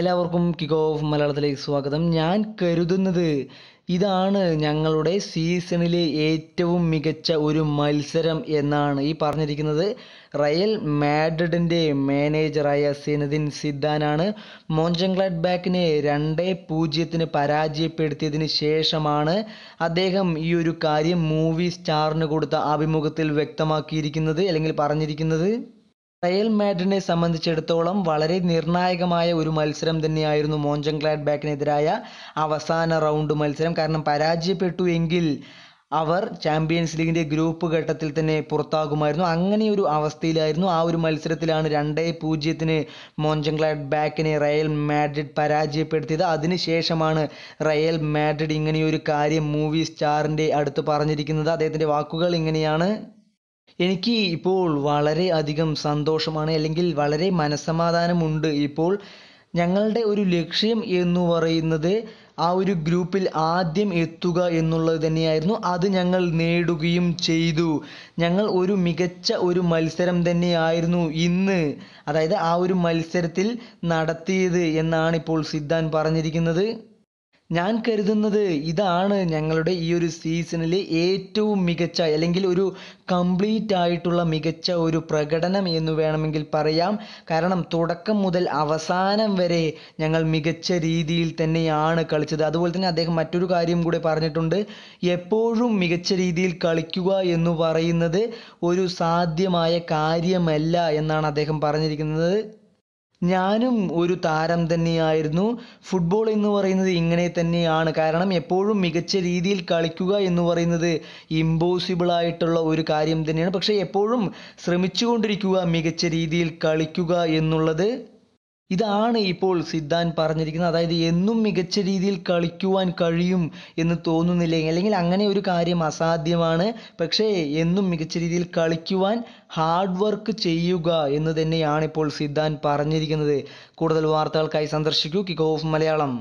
എല്ലാവർക്കും kick off മലയാളത്തിലേക്ക് സ്വാഗതം ഞാൻ കരുതുന്നത് ഇതാണ് ഞങ്ങളുടെ സീസണിലെ ഏറ്റവും മികച്ച ഒരു മത്സരം എന്നാണ് ഈ പറഞ്ഞിരിക്കുന്നത് റയൽ മാഡ്രിഡിൻ്റെ മാനേജറായ സിനദിൻ സിദ്ധാനാണ് മോഞ്ചൻഗ്ലാഡ് ബാക്കിനെ രണ്ട് പൂജ്യത്തിന് പരാജയപ്പെടുത്തിയതിന് ശേഷമാണ് അദ്ദേഹം ഈ ഒരു കാര്യം മൂവി സ്റ്റാറിന് കൊടുത്ത അഭിമുഖത്തിൽ വ്യക്തമാക്കിയിരിക്കുന്നത് അല്ലെങ്കിൽ പറഞ്ഞിരിക്കുന്നത് റയൽ മാഡ്രിനെ സംബന്ധിച്ചിടത്തോളം വളരെ നിർണായകമായ ഒരു മത്സരം തന്നെയായിരുന്നു മോഞ്ചൻ ക്ലാഡ് ബാക്കിനെതിരായ അവസാന റൗണ്ട് മത്സരം കാരണം പരാജയപ്പെട്ടു എങ്കിൽ അവർ ചാമ്പ്യൻസ് ലീഗിൻ്റെ ഗ്രൂപ്പ് ഘട്ടത്തിൽ തന്നെ പുറത്താകുമായിരുന്നു അങ്ങനെ ഒരു അവസ്ഥയിലായിരുന്നു ആ ഒരു മത്സരത്തിലാണ് രണ്ടേ പൂജ്യത്തിന് മോഞ്ചംഗ്ലാഡ് ബാക്കിനെ റയൽ മാഡ്രിഡ് പരാജയപ്പെടുത്തിയത് അതിനുശേഷമാണ് റയൽ മാഡ്രിഡ് ഇങ്ങനെയൊരു കാര്യം മൂവി സ്റ്റാറിൻ്റെ അടുത്ത് പറഞ്ഞിരിക്കുന്നത് അദ്ദേഹത്തിൻ്റെ വാക്കുകൾ ഇങ്ങനെയാണ് എനിക്ക് ഇപ്പോൾ വളരെ അധികം സന്തോഷമാണ് അല്ലെങ്കിൽ വളരെ മനസ്സമാധാനമുണ്ട് ഇപ്പോൾ ഞങ്ങളുടെ ഒരു ലക്ഷ്യം എന്ന് പറയുന്നത് ആ ഒരു ഗ്രൂപ്പിൽ ആദ്യം എത്തുക എന്നുള്ളത് തന്നെയായിരുന്നു അത് ഞങ്ങൾ നേടുകയും ചെയ്തു ഞങ്ങൾ ഒരു മികച്ച ഒരു മത്സരം തന്നെയായിരുന്നു ഇന്ന് അതായത് ആ ഒരു മത്സരത്തിൽ നടത്തിയത് എന്നാണ് ഇപ്പോൾ സിദ്ധാൻ പറഞ്ഞിരിക്കുന്നത് ഞാൻ കരുതുന്നത് ഇതാണ് ഞങ്ങളുടെ ഈ ഒരു സീസണിലെ ഏറ്റവും മികച്ച അല്ലെങ്കിൽ ഒരു കംപ്ലീറ്റ് ആയിട്ടുള്ള മികച്ച ഒരു പ്രകടനം എന്ന് വേണമെങ്കിൽ പറയാം കാരണം തുടക്കം മുതൽ അവസാനം വരെ ഞങ്ങൾ മികച്ച രീതിയിൽ തന്നെയാണ് കളിച്ചത് അതുപോലെ തന്നെ അദ്ദേഹം മറ്റൊരു കാര്യം കൂടെ പറഞ്ഞിട്ടുണ്ട് എപ്പോഴും മികച്ച രീതിയിൽ കളിക്കുക എന്ന് പറയുന്നത് ഒരു സാധ്യമായ കാര്യമല്ല എന്നാണ് അദ്ദേഹം പറഞ്ഞിരിക്കുന്നത് ഞാനും ഒരു താരം തന്നെയായിരുന്നു ഫുട്ബോൾ എന്ന് പറയുന്നത് ഇങ്ങനെ തന്നെയാണ് കാരണം എപ്പോഴും മികച്ച രീതിയിൽ കളിക്കുക എന്ന് പറയുന്നത് ഇമ്പോസിബിളായിട്ടുള്ള ഒരു കാര്യം തന്നെയാണ് പക്ഷേ എപ്പോഴും ശ്രമിച്ചുകൊണ്ടിരിക്കുക മികച്ച രീതിയിൽ കളിക്കുക എന്നുള്ളത് ഇതാണ് ഇപ്പോൾ സിദ്ധാൻ പറഞ്ഞിരിക്കുന്നത് അതായത് എന്നും മികച്ച രീതിയിൽ കളിക്കുവാൻ കഴിയും എന്ന് തോന്നുന്നില്ല അല്ലെങ്കിൽ അങ്ങനെ ഒരു കാര്യം അസാധ്യമാണ് പക്ഷേ എന്നും മികച്ച രീതിയിൽ കളിക്കുവാൻ ഹാർഡ് വർക്ക് ചെയ്യുക എന്ന് തന്നെയാണ് ഇപ്പോൾ സിദ്ധാൻ പറഞ്ഞിരിക്കുന്നത് കൂടുതൽ വാർത്തകൾക്കായി സന്ദർശിക്കൂ കിക്ക് ഓഫ് മലയാളം